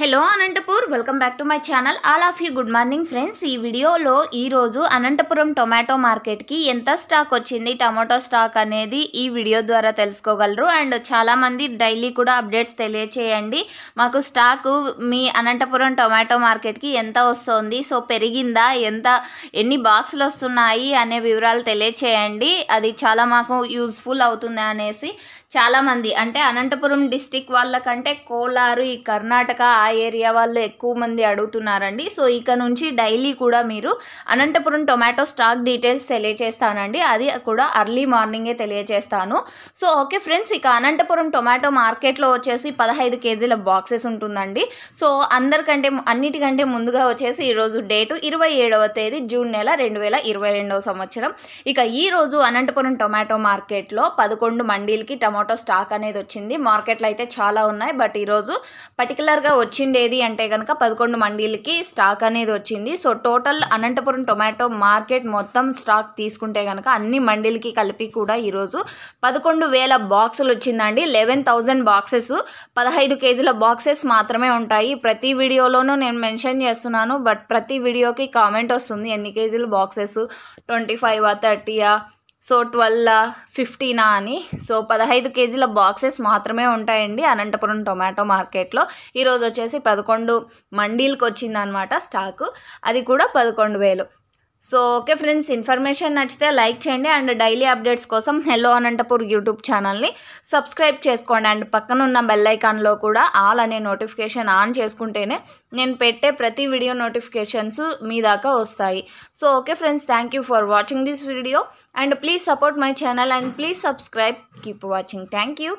hello Anantapur welcome back to my channel all of you good morning friends ఈ వీడియోలో ఈరోజు Anantapuram tomato మార్కెట్కి ఎంత స్టాక్ వచ్చింది టమాటో స్టాక్ అనేది ఈ వీడియో ద్వారా తెలుసుకోగలరు అండ్ చాలామంది డైలీ కూడా అప్డేట్స్ తెలియచేయండి మాకు స్టాక్ మీ అనంతపురం టొమాటో మార్కెట్కి ఎంత వస్తుంది సో పెరిగిందా ఎంత ఎన్ని బాక్సులు వస్తున్నాయి అనే వివరాలు తెలియచేయండి అది చాలా మాకు యూజ్ఫుల్ అవుతుంది అనేసి చాలామంది అంటే అనంతపురం డిస్టిక్ వాళ్ళకంటే కోలారు ఈ కర్ణాటక ఆ ఏరియా వాళ్ళు ఎక్కువ మంది అడుగుతున్నారండి సో ఇక నుంచి డైలీ కూడా మీరు అనంతపురం టొమాటో స్టాక్ డీటెయిల్స్ తెలియజేస్తానండి అది కూడా అర్లీ మార్నింగే తెలియజేస్తాను సో ఓకే ఫ్రెండ్స్ ఇక అనంతపురం టొమాటో మార్కెట్లో వచ్చేసి పదహైదు కేజీల బాక్సెస్ ఉంటుందండి సో అందరికంటే అన్నిటికంటే ముందుగా వచ్చేసి ఈరోజు డేటు ఇరవై ఏడవ తేదీ జూన్ నెల రెండు వేల ఇరవై రెండవ సంవత్సరం ఇక ఈరోజు అనంతపురం టొమాటో మార్కెట్లో పదకొండు మండీలకి టమా టమోటో స్టాక్ అనేది వచ్చింది మార్కెట్లో అయితే చాలా ఉన్నాయి బట్ ఈరోజు పర్టికులర్గా ఏది అంటే కనుక పదకొండు మండీలకి స్టాక్ అనేది వచ్చింది so total Anantapuram tomato market మొత్తం స్టాక్ తీసుకుంటే కనుక అన్ని మండీలకి కలిపి కూడా ఈరోజు పదకొండు వేల బాక్సులు వచ్చిందండి లెవెన్ థౌజండ్ బాక్సెస్ పదహైదు కేజీల బాక్సెస్ మాత్రమే ఉంటాయి ప్రతి వీడియోలోనూ నేను మెన్షన్ చేస్తున్నాను బట్ ప్రతి వీడియోకి కామెంట్ వస్తుంది ఎన్ని కేజీలు బాక్సెస్ ట్వంటీ ఫైవ్ థర్టీయా సో ట్వెల్వ్ ఫిఫ్టీనా అని సో పదహైదు కేజీల బాక్సెస్ మాత్రమే ఉంటాయండి అనంతపురం టొమాటో మార్కెట్లో ఈరోజు వచ్చేసి పదకొండు మండీలకు వచ్చిందనమాట స్టాకు అది కూడా పదకొండు వేలు సో ఓకే ఫ్రెండ్స్ ఇన్ఫర్మేషన్ నచ్చితే లైక్ చేయండి అండ్ డైలీ అప్డేట్స్ కోసం హెల్లో అనంతపూర్ యూట్యూబ్ ఛానల్ని సబ్స్క్రైబ్ చేసుకోండి అండ్ పక్కన ఉన్న బెల్లైకాన్లో కూడా ఆల్ అనే నోటిఫికేషన్ ఆన్ చేసుకుంటేనే నేను పెట్టే ప్రతి వీడియో నోటిఫికేషన్స్ మీ దాకా వస్తాయి so okay friends thank you for watching this video and please support my channel and please subscribe keep watching thank you